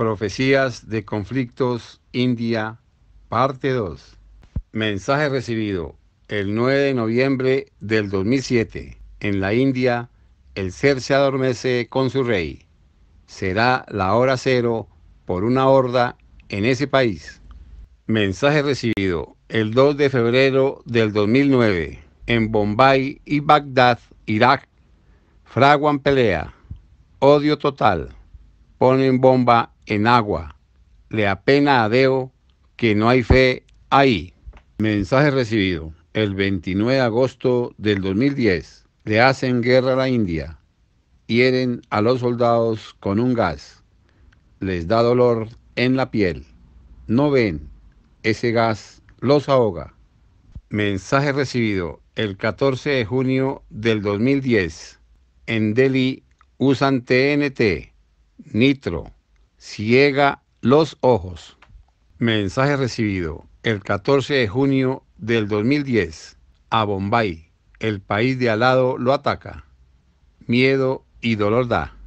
Profecías de conflictos India, parte 2. Mensaje recibido el 9 de noviembre del 2007. En la India, el ser se adormece con su rey. Será la hora cero por una horda en ese país. Mensaje recibido el 2 de febrero del 2009. En Bombay y Bagdad, Irak, fraguan pelea. Odio total. Ponen bomba en agua. Le apena a Deo que no hay fe ahí. Mensaje recibido el 29 de agosto del 2010. Le hacen guerra a la India. Hieren a los soldados con un gas. Les da dolor en la piel. No ven. Ese gas los ahoga. Mensaje recibido el 14 de junio del 2010. En Delhi usan TNT, nitro, ciega los ojos. Mensaje recibido el 14 de junio del 2010 a Bombay. El país de al lado lo ataca. Miedo y dolor da.